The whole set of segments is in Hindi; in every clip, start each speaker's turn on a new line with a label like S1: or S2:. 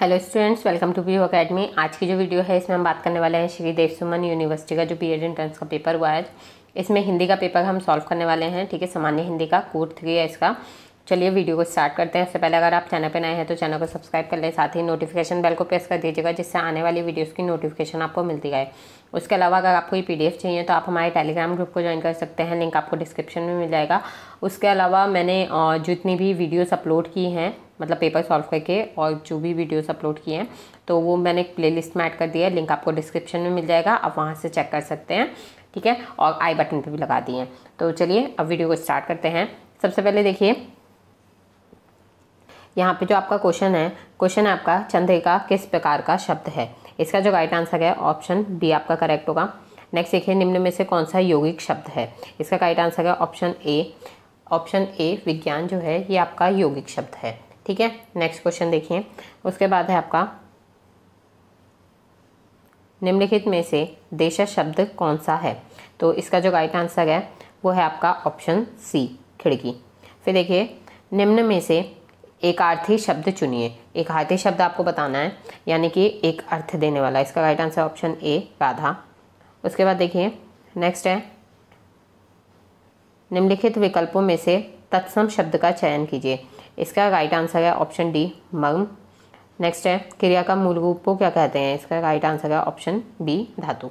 S1: hello students welcome to view academy आज की जो वीडियो है इसमें हम बात करने वाले हैं श्री देव सुमन यूनिवर्सिटी का जो बी एड एंट्रेंस का पेपर हुआ है इसमें हिंदी का पेपर हम सॉल्व करने वाले हैं ठीक है सामान्य हिंदी का कोर्ट थ्री है इसका चलिए वीडियो को स्टार्ट करते हैं उससे पहले अगर आप चैनल पर नए हैं तो चैनल को सब्सक्राइब कर लें साथ ही नोटिफिकेशन बेल को प्रेस कर दीजिएगा जिससे आने वाली वीडियोज़ की नोटिफिकेशन आपको मिलती है उसके अलावा अगर आपको ये पीडीएफ चाहिए तो आप हमारे टेलीग्राम ग्रुप को ज्वाइन कर सकते हैं लिंक आपको डिस्क्रिप्शन में मिल जाएगा उसके अलावा मैंने जितनी भी वीडियोस अपलोड की हैं मतलब पेपर सॉल्व करके और जो भी वीडियोस अपलोड किए हैं तो वो मैंने एक प्लेलिस्ट में ऐड कर दिया है लिंक आपको डिस्क्रिप्शन में मिल जाएगा आप वहाँ से चेक कर सकते हैं ठीक है और आई बटन पर भी लगा दिए हैं तो चलिए अब वीडियो को स्टार्ट करते हैं सबसे पहले देखिए यहाँ पे जो आपका क्वेश्चन है क्वेश्चन आपका आपका चंद्रिका किस प्रकार का शब्द है इसका जो राइट आंसर है ऑप्शन बी आपका करेक्ट होगा नेक्स्ट देखिए निम्न में से कौन सा यौगिक शब्द है इसका राइट आंसर है ऑप्शन ए ऑप्शन ए विज्ञान जो है ये आपका यौगिक शब्द है ठीक है नेक्स्ट क्वेश्चन देखिए उसके बाद है आपका निम्नलिखित में से देश शब्द कौन सा है तो इसका जो राइट आंसर है वो है आपका ऑप्शन सी खिड़की फिर देखिए निम्न में से एक आर्थी शब्द चुनिए एक आर्थी शब्द आपको बताना है यानी कि एक अर्थ देने वाला इसका right answer option A Radha उसके बाद देखिए नेक्स्ट है निम्नलिखित विकल्पों में से तत्सम शब्द का चयन कीजिए इसका राइट आंसर है ऑप्शन डी मर्म नेक्स्ट है क्रिया का मूल रूप को क्या कहते हैं इसका राइट आंसर है ऑप्शन बी धातु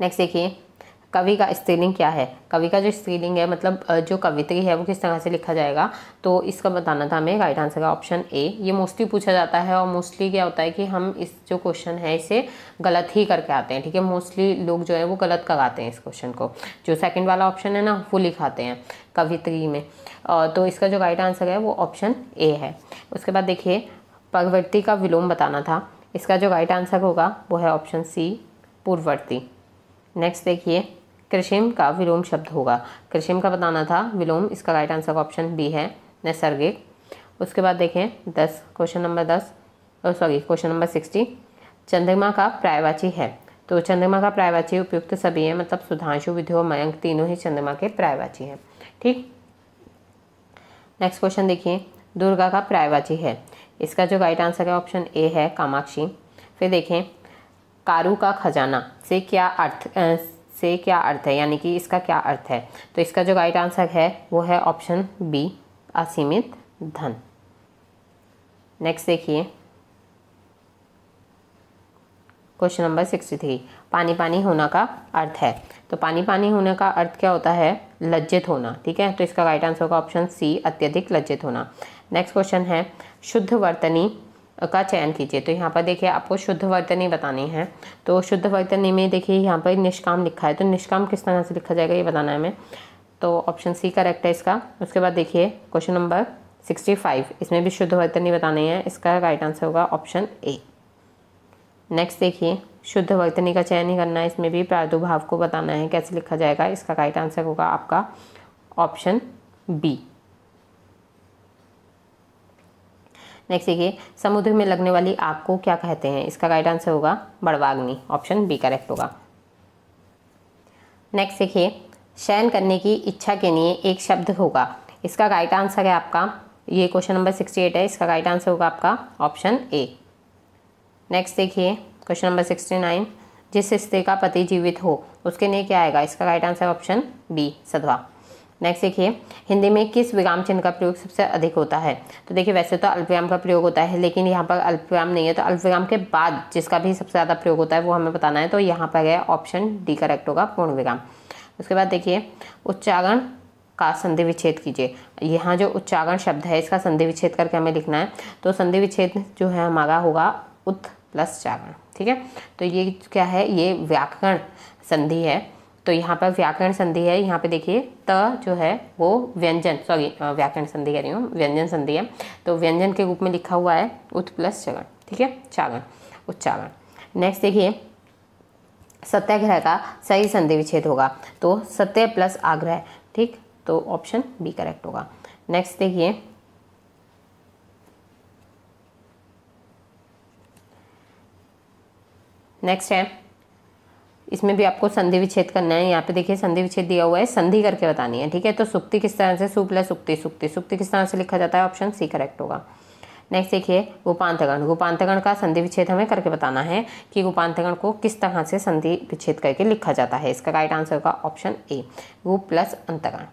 S1: नेक्स्ट देखिए कवि का स्त्रीलिंग क्या है कवि का जो स्त्रीलिंग है मतलब जो कवित्री है वो किस तरह से लिखा जाएगा तो इसका बताना था हमें राइट आंसर का ऑप्शन ए ये मोस्टली पूछा जाता है और मोस्टली क्या होता है कि हम इस जो क्वेश्चन है इसे गलत ही करके आते हैं ठीक है मोस्टली लोग जो है वो गलत कराते हैं इस क्वेश्चन को जो सेकेंड वाला ऑप्शन है ना वो लिखाते हैं कवित्री में तो इसका जो राइट आंसर है वो ऑप्शन ए है उसके बाद देखिए परवर्ती का विलोम बताना था इसका जो राइट आंसर होगा वो है ऑप्शन सी पूर्ववर्ती नेक्स्ट देखिए कृषिम का विलोम शब्द होगा कृषिम का बताना था विलोम इसका राइट आंसर का ऑप्शन बी है नैसर्गिक उसके बाद देखें दस क्वेश्चन नंबर दस सॉरी क्वेश्चन नंबर सिक्सटी चंद्रमा का प्रायवाची है तो चंद्रमा का प्रायवाची उपयुक्त सभी है मतलब सुधांशु विधि और मयंक तीनों ही चंद्रमा के प्रायवाची हैं ठीक नेक्स्ट क्वेश्चन देखिए दुर्गा का प्रायवाची है इसका जो राइट आंसर है ऑप्शन ए है कामाक्षी फिर देखें कारू का खजाना से क्या अर्थ से क्या अर्थ है यानी कि इसका क्या अर्थ है तो इसका जो राइट आंसर है वो है ऑप्शन बी असीमित धन नेक्स्ट देखिए क्वेश्चन नंबर सिक्सटी थ्री पानी पानी होना का अर्थ है तो पानी पानी होने का अर्थ क्या होता है लज्जित होना ठीक है तो इसका राइट आंसर होगा ऑप्शन सी अत्यधिक लज्जित होना नेक्स्ट क्वेश्चन है शुद्ध वर्तनी का चयन कीजिए तो यहाँ पर देखिए आपको शुद्ध वर्तनी बतानी है तो शुद्ध वर्तनी में देखिए यहाँ पर निष्काम लिखा है तो निष्काम किस तरह से लिखा जाएगा ये बताना है हमें तो ऑप्शन सी करेक्ट है इसका उसके बाद देखिए क्वेश्चन नंबर सिक्सटी फाइव इसमें भी शुद्ध वर्तनी बतानी है इसका राइट आंसर होगा ऑप्शन ए नेक्स्ट देखिए शुद्ध वर्तनी का चयन ही करना है इसमें भी प्रादुर्भाव को बताना है कैसे लिखा जाएगा इसका राइट आंसर होगा आपका ऑप्शन बी नेक्स्ट देखिए समुद्र में लगने वाली आग को क्या कहते हैं इसका राइट आंसर होगा बड़वाग्नि ऑप्शन बी करेक्ट होगा नेक्स्ट देखिए शयन करने की इच्छा के लिए एक शब्द होगा इसका राइट आंसर है आपका ये क्वेश्चन नंबर सिक्सटी एट है इसका राइट आंसर होगा आपका ऑप्शन ए नेक्स्ट देखिए क्वेश्चन नंबर सिक्सटी नाइन जिस स्त्री का पति जीवित हो उसके लिए क्या आएगा इसका राइट आंसर ऑप्शन बी सधवा नेक्स्ट देखिए हिंदी में किस विराम चिन्ह का प्रयोग सबसे अधिक होता है तो देखिए वैसे तो अल्पविराम का प्रयोग होता है लेकिन यहाँ पर अल्पविराम नहीं है तो अल्पविराम के बाद जिसका भी सबसे ज़्यादा प्रयोग होता है वो हमें बताना है तो यहाँ पर है ऑप्शन डी करेक्ट होगा पूर्ण विराम उसके बाद देखिए उच्चारण का संधि विच्छेद कीजिए यहाँ जो उच्चारण शब्द है इसका संधि विच्छेद करके हमें लिखना है तो संधि विच्छेद जो है हमारा होगा उत् प्लस चारण ठीक है तो ये क्या है ये व्याकरण संधि है तो यहाँ पर व्याकरण संधि है यहाँ पे देखिए त जो है वो व्यंजन सॉरी व्याकरण संधि कह रही हूँ व्यंजन संधि है तो व्यंजन के रूप में लिखा हुआ है उत् प्लस चगण ठीक है चागण उच्चारण नेक्स्ट देखिए सत्याग्रह का सही संधि विच्छेद होगा तो सत्य प्लस आग्रह ठीक तो ऑप्शन बी करेक्ट होगा नेक्स्ट देखिए नेक्स्ट है इसमें भी आपको संधि विच्छेद करना है यहाँ पे देखिए संधि विच्छेद दिया हुआ है संधि करके बतानी है ठीक है तो सुक्ति किस तरह से सुप्ल सुक्ति सुक्ति सुक्ति किस तरह से लिखा जाता है ऑप्शन सी करेक्ट होगा नेक्स्ट देखिए गोपांतगण गोपांतगण का संधि विच्छेद हमें करके बताना है कि गोपांतगण को किस तरह से संधि विच्छेद करके लिखा जाता है इसका राइट आंसर होगा ऑप्शन ए गो प्लस अंतगण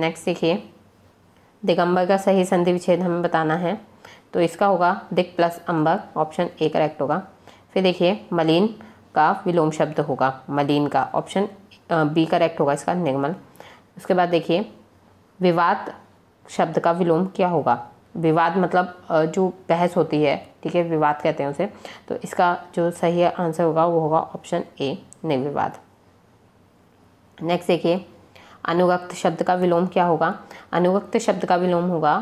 S1: नेक्स्ट देखिए दिगंबर का सही संधि विच्छेद हमें बताना है तो इसका होगा दिक प्लस अंबर ऑप्शन ए करेक्ट होगा फिर देखिए मलिन का विलोम शब्द होगा मलिन का ऑप्शन बी करेक्ट होगा इसका निर्मल उसके बाद देखिए विवाद शब्द का विलोम क्या होगा विवाद मतलब जो बहस होती है ठीक है विवाद कहते हैं उसे तो इसका जो सही आंसर होगा वो होगा ऑप्शन ए निर्विवाद नेक्स्ट देखिए अनुगक्त शब्द का विलोम क्या होगा अनुगक्त शब्द का विलोम होगा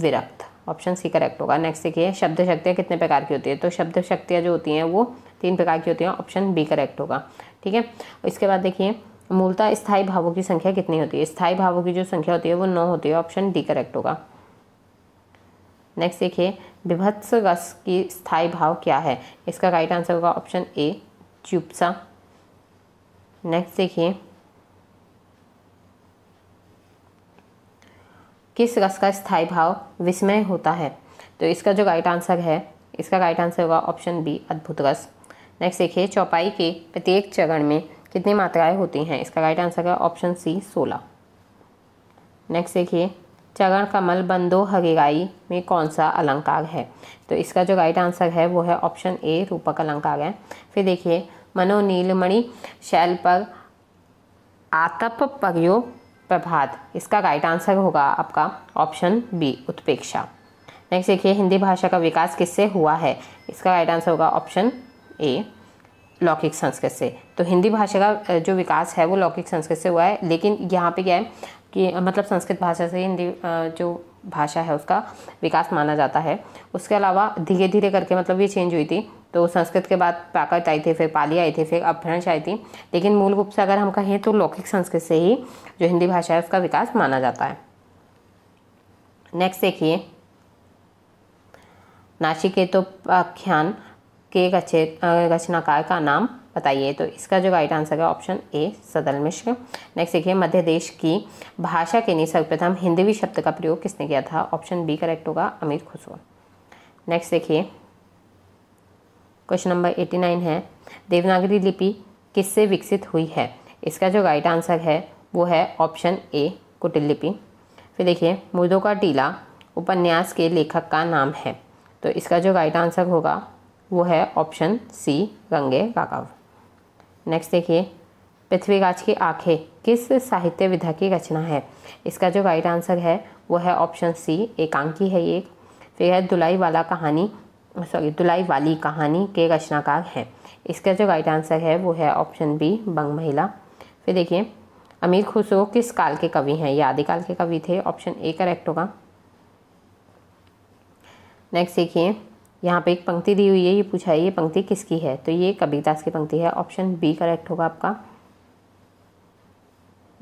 S1: विरक्त ऑप्शन सी करेक्ट होगा नेक्स्ट देखिए शब्द शक्तियाँ कितने प्रकार की होती है तो शब्द शक्तियाँ जो होती हैं वो तीन प्रकार की होती हैं ऑप्शन बी करेक्ट होगा ठीक है इसके बाद देखिए मूलतः स्थायी भावों की संख्या कितनी होती है स्थायी भावों की जो संख्या होती है वो नौ होती है ऑप्शन डी करेक्ट होगा नेक्स्ट देखिए विभत्स गस की स्थायी भाव क्या है इसका राइट आंसर होगा ऑप्शन ए चुपसा नेक्स्ट देखिए किस रस का स्थायी भाव विस्मय होता है तो इसका जो राइट आंसर है इसका राइट आंसर होगा ऑप्शन बी अद्भुत रस नेक्स्ट देखिए चौपाई के प्रत्येक चरण में कितनी मात्राएं होती हैं इसका राइट आंसर है ऑप्शन सी सोलह नेक्स्ट देखिए चरण कमल बंदो हगेगाई में कौन सा अलंकार है तो इसका जो राइट आंसर है वो है ऑप्शन ए रूपक अलंकार है फिर देखिए मनोनीलमणि शैल पर आतप पगयो प्रभात इसका राइट आंसर होगा आपका ऑप्शन बी उत्पेक्षा नेक्स्ट देखिए हिंदी भाषा का विकास किससे हुआ है इसका राइट आंसर होगा ऑप्शन ए लौकिक संस्कृत से तो हिंदी भाषा का जो विकास है वो लौकिक संस्कृत से हुआ है लेकिन यहाँ पे क्या है कि मतलब संस्कृत भाषा से हिंदी जो भाषा है उसका विकास माना जाता है उसके अलावा धीरे धीरे करके मतलब ये चेंज हुई थी तो संस्कृत के बाद प्राकृत आई थी फिर पाली आई थी फिर अपभ्रंश आई थी लेकिन मूल रूप से अगर हम कहें तो लौकिक संस्कृत से ही जो हिंदी भाषा है उसका विकास माना जाता है नेक्स्ट देखिए नाशिकेतोपाख्यान के रचे रचनाकार का नाम बताइए तो इसका जो राइट आंसर है option A Sadal Mishra next देखिए मध्य देश की भाषा के लिए सर्वप्रथम हिंदी शब्द का प्रयोग किसने किया था ऑप्शन बी करेक्ट होगा अमीर खुसरो नेक्स्ट देखिए क्वेश्चन नंबर एटी नाइन है देवनागरी लिपि किससे विकसित हुई है इसका जो राइट आंसर है वो है ऑप्शन ए कुटिल लिपि फिर देखिए मुर्दों का टीला उपन्यास के लेखक का नाम है तो इसका जो राइट आंसर होगा वो है ऑप्शन सी गंगे राघव नेक्स्ट देखिए पृथ्वीराज की आंखें किस साहित्य विधा की रचना है इसका जो राइट आंसर है वो है ऑप्शन सी एकांकी है ये फिर है दुलाई वाला कहानी सॉरी दुलाई वाली कहानी के रचनाकार हैं इसका जो राइट आंसर है वो है ऑप्शन बी बंग महिला फिर देखिए अमीर खुसरो किस काल के कवि हैं ये आदिकाल के कवि थे ऑप्शन ए करेक्ट होगा नेक्स्ट देखिए यहाँ पे एक पंक्ति दी हुई है ये पूछा है ये पंक्ति किसकी है तो ये कबीरदास की पंक्ति है ऑप्शन बी करेक्ट होगा आपका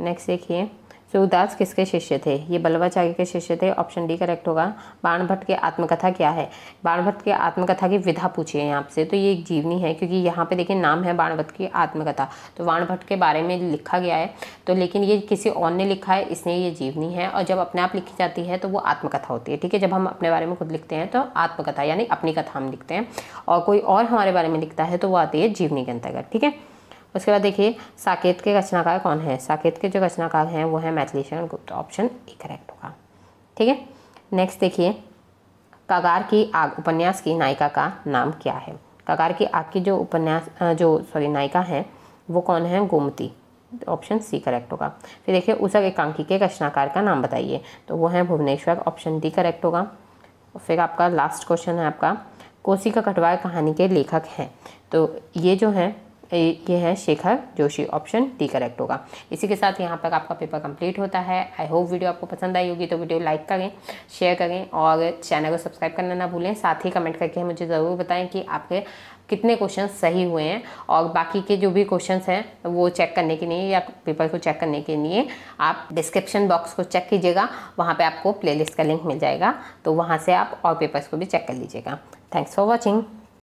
S1: नेक्स्ट देखिए सूरदास किसके शिष्य थे ये बल्लभाचार्य के शिष्य थे ऑप्शन डी करेक्ट होगा भट्ट के आत्मकथा क्या है भट्ट के आत्मकथा की विधा पूछिए यहाँ आपसे तो ये एक जीवनी है क्योंकि यहाँ पे देखिए नाम है भट्ट की आत्मकथा तो भट्ट के बारे में लिखा गया है तो लेकिन ये किसी और ने लिखा है इसलिए ये जीवनी है और जब अपने आप लिखी जाती है तो वो आत्मकथा होती है ठीक है जब हम अपने बारे में खुद लिखते हैं तो आत्मकथा यानी अपनी कथा हम लिखते हैं और कोई और हमारे बारे में लिखता है तो वो आती है जीवनी के अंतर्गत ठीक है उसके बाद देखिए साकेत के रचनाकार कौन है साकेत के जो रचनाकार हैं वो हैं मैथिली शरण गुप्त ऑप्शन ए करेक्ट होगा ठीक है नेक्स्ट देखिए कागार की आग उपन्यास की नायिका का नाम क्या है कागार की आग की जो उपन्यास जो सॉरी नायिका है वो कौन है गोमती ऑप्शन सी करेक्ट होगा फिर देखिए उषा एकांकी के रचनाकार का नाम बताइए तो वो है भुवनेश्वर ऑप्शन डी करेक्ट होगा फिर आपका लास्ट क्वेश्चन है आपका कोसी का कटवार कहानी के लेखक हैं तो ये जो हैं ये है Shekhar Joshi option D correct होगा इसी के साथ यहाँ पर आपका पेपर कंप्लीट होता है आई होप वीडियो आपको पसंद आई होगी तो वीडियो लाइक करें शेयर करें और चैनल को सब्सक्राइब करना ना भूलें साथ ही कमेंट करके मुझे ज़रूर बताएं कि आपके कितने क्वेश्चन सही हुए हैं और बाकी के जो भी क्वेश्चन हैं वो चेक करने के लिए या पेपर को चेक करने के लिए आप डिस्क्रिप्शन बॉक्स को चेक कीजिएगा वहाँ पर आपको प्लेलिस्ट का लिंक मिल जाएगा तो वहाँ से आप और पेपर्स को भी चेक कर लीजिएगा थैंक्स फॉर वॉचिंग